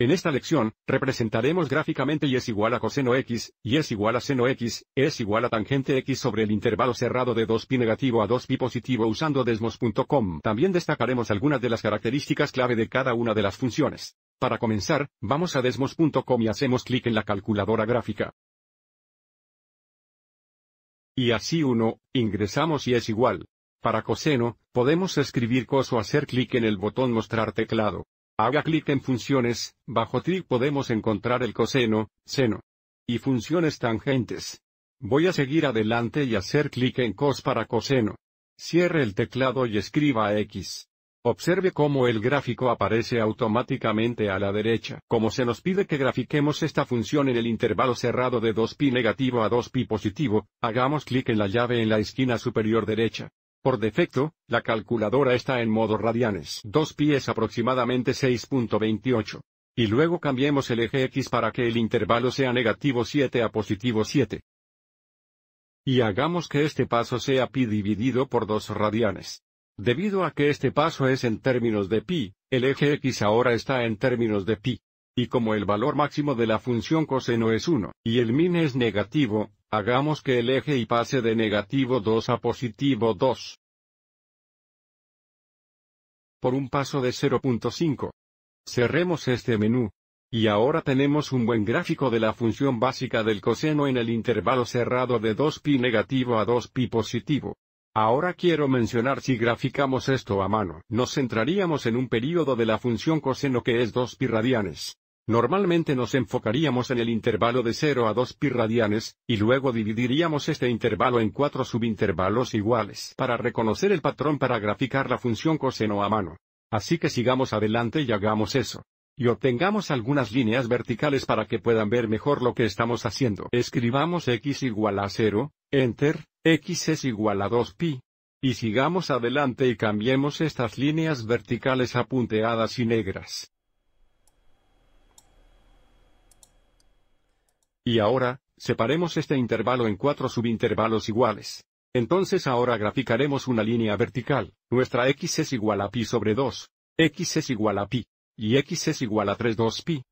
En esta lección, representaremos gráficamente y es igual a coseno x, y es igual a seno x, es igual a tangente x sobre el intervalo cerrado de 2pi negativo a 2pi positivo usando desmos.com. También destacaremos algunas de las características clave de cada una de las funciones. Para comenzar, vamos a desmos.com y hacemos clic en la calculadora gráfica. Y así 1, ingresamos y es igual. Para coseno, podemos escribir cos o hacer clic en el botón mostrar teclado. Haga clic en Funciones, bajo trig podemos encontrar el coseno, seno y funciones tangentes. Voy a seguir adelante y hacer clic en cos para coseno. Cierre el teclado y escriba x. Observe cómo el gráfico aparece automáticamente a la derecha. Como se nos pide que grafiquemos esta función en el intervalo cerrado de 2pi negativo a 2pi positivo, hagamos clic en la llave en la esquina superior derecha. Por defecto, la calculadora está en modo radianes, 2 es aproximadamente 6.28. Y luego cambiemos el eje X para que el intervalo sea negativo 7 a positivo 7. Y hagamos que este paso sea pi dividido por 2 radianes. Debido a que este paso es en términos de pi, el eje X ahora está en términos de pi. Y como el valor máximo de la función coseno es 1, y el min es negativo, Hagamos que el eje y pase de negativo 2 a positivo 2. Por un paso de 0.5. Cerremos este menú. Y ahora tenemos un buen gráfico de la función básica del coseno en el intervalo cerrado de 2pi negativo a 2pi positivo. Ahora quiero mencionar si graficamos esto a mano, nos centraríamos en un periodo de la función coseno que es 2pi radianes. Normalmente nos enfocaríamos en el intervalo de 0 a 2 pi radianes, y luego dividiríamos este intervalo en cuatro subintervalos iguales para reconocer el patrón para graficar la función coseno a mano. Así que sigamos adelante y hagamos eso. Y obtengamos algunas líneas verticales para que puedan ver mejor lo que estamos haciendo. Escribamos x igual a 0, enter, x es igual a 2pi. Y sigamos adelante y cambiemos estas líneas verticales a punteadas y negras. Y ahora, separemos este intervalo en cuatro subintervalos iguales. Entonces ahora graficaremos una línea vertical, nuestra x es igual a pi sobre 2, x es igual a pi, y x es igual a 3 2 pi.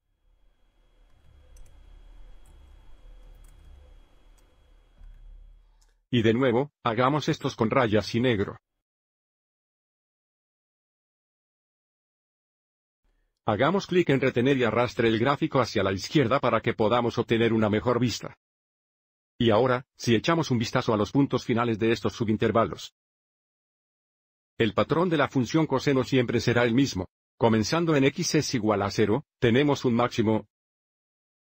Y de nuevo, hagamos estos con rayas y negro. Hagamos clic en retener y arrastre el gráfico hacia la izquierda para que podamos obtener una mejor vista. Y ahora, si echamos un vistazo a los puntos finales de estos subintervalos. El patrón de la función coseno siempre será el mismo. Comenzando en x es igual a 0, tenemos un máximo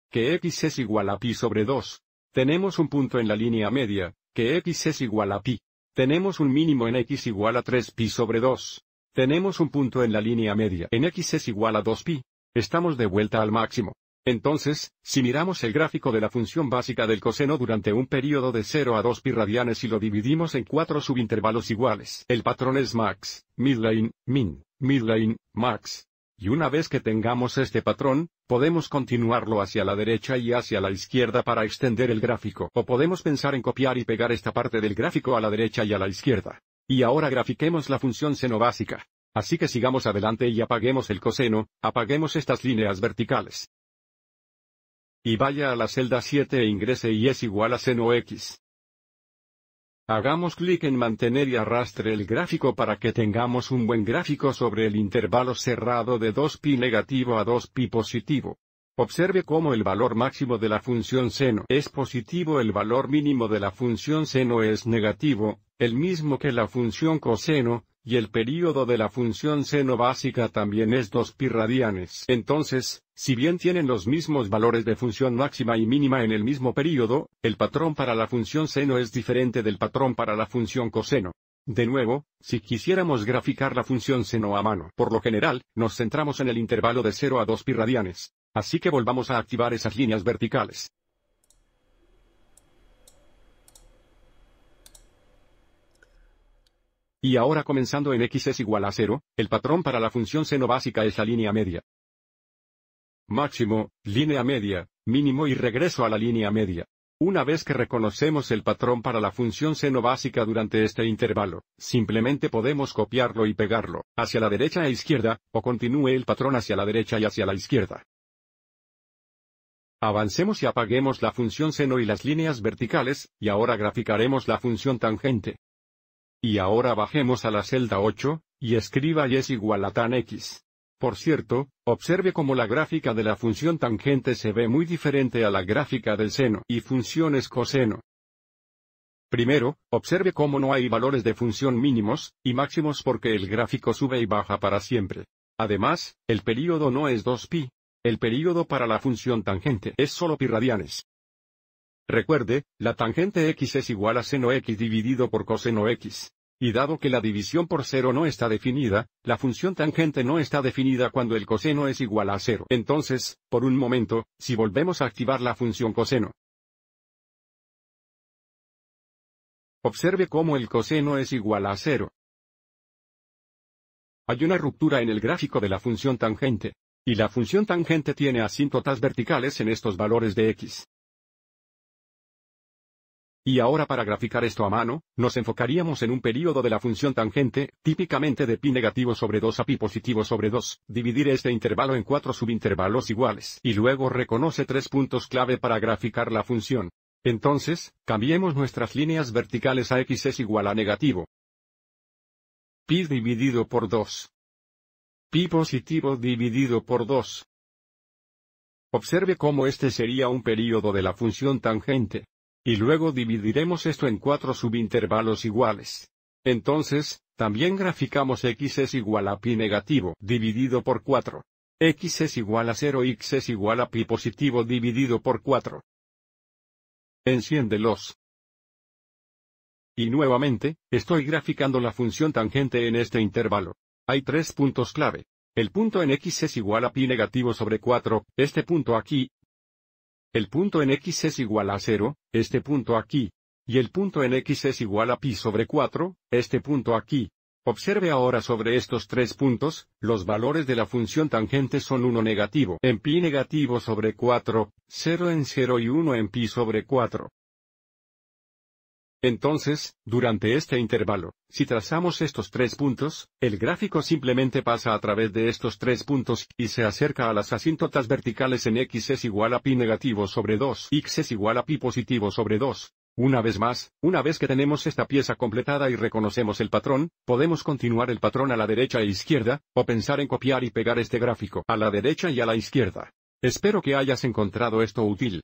que x es igual a pi sobre 2. Tenemos un punto en la línea media, que x es igual a pi. Tenemos un mínimo en x igual a 3 pi sobre 2. Tenemos un punto en la línea media, en x es igual a 2pi. Estamos de vuelta al máximo. Entonces, si miramos el gráfico de la función básica del coseno durante un periodo de 0 a 2 pi radianes y lo dividimos en cuatro subintervalos iguales, el patrón es max, midline, min, midline, max. Y una vez que tengamos este patrón, podemos continuarlo hacia la derecha y hacia la izquierda para extender el gráfico, o podemos pensar en copiar y pegar esta parte del gráfico a la derecha y a la izquierda. Y ahora grafiquemos la función seno básica. Así que sigamos adelante y apaguemos el coseno, apaguemos estas líneas verticales. Y vaya a la celda 7 e ingrese y es igual a seno x. Hagamos clic en mantener y arrastre el gráfico para que tengamos un buen gráfico sobre el intervalo cerrado de 2pi negativo a 2pi positivo. Observe cómo el valor máximo de la función seno es positivo, el valor mínimo de la función seno es negativo, el mismo que la función coseno, y el período de la función seno básica también es 2pi radianes. Entonces, si bien tienen los mismos valores de función máxima y mínima en el mismo período, el patrón para la función seno es diferente del patrón para la función coseno. De nuevo, si quisiéramos graficar la función seno a mano, por lo general, nos centramos en el intervalo de 0 a 2 pi radianes. Así que volvamos a activar esas líneas verticales. Y ahora comenzando en x es igual a 0, el patrón para la función seno básica es la línea media. Máximo, línea media, mínimo y regreso a la línea media. Una vez que reconocemos el patrón para la función seno básica durante este intervalo, simplemente podemos copiarlo y pegarlo, hacia la derecha e izquierda, o continúe el patrón hacia la derecha y hacia la izquierda. Avancemos y apaguemos la función seno y las líneas verticales, y ahora graficaremos la función tangente. Y ahora bajemos a la celda 8, y escriba y es igual a tan x. Por cierto, observe cómo la gráfica de la función tangente se ve muy diferente a la gráfica del seno y funciones coseno. Primero, observe cómo no hay valores de función mínimos y máximos porque el gráfico sube y baja para siempre. Además, el período no es 2pi, el período para la función tangente es solo pi radianes. Recuerde, la tangente x es igual a seno x dividido por coseno x. Y dado que la división por cero no está definida, la función tangente no está definida cuando el coseno es igual a cero. Entonces, por un momento, si volvemos a activar la función coseno, Observe cómo el coseno es igual a cero. Hay una ruptura en el gráfico de la función tangente. Y la función tangente tiene asíntotas verticales en estos valores de x. Y ahora para graficar esto a mano, nos enfocaríamos en un período de la función tangente, típicamente de pi negativo sobre 2 a pi positivo sobre 2, dividir este intervalo en cuatro subintervalos iguales, y luego reconoce tres puntos clave para graficar la función. Entonces, cambiemos nuestras líneas verticales a x es igual a negativo. Pi dividido por 2 pi positivo dividido por 2. Observe cómo este sería un período de la función tangente. Y luego dividiremos esto en cuatro subintervalos iguales. Entonces, también graficamos x es igual a pi negativo dividido por 4. x es igual a 0 x es igual a pi positivo dividido por 4. Enciéndelos. Y nuevamente, estoy graficando la función tangente en este intervalo. Hay tres puntos clave. El punto en X es igual a pi negativo sobre 4, este punto aquí. El punto en X es igual a 0, este punto aquí. Y el punto en X es igual a pi sobre 4, este punto aquí. Observe ahora sobre estos tres puntos, los valores de la función tangente son 1 negativo en pi negativo sobre 4, 0 en 0 y 1 en pi sobre 4. Entonces, durante este intervalo, si trazamos estos tres puntos, el gráfico simplemente pasa a través de estos tres puntos, y se acerca a las asíntotas verticales en x es igual a pi negativo sobre 2, x es igual a pi positivo sobre 2. Una vez más, una vez que tenemos esta pieza completada y reconocemos el patrón, podemos continuar el patrón a la derecha e izquierda, o pensar en copiar y pegar este gráfico a la derecha y a la izquierda. Espero que hayas encontrado esto útil.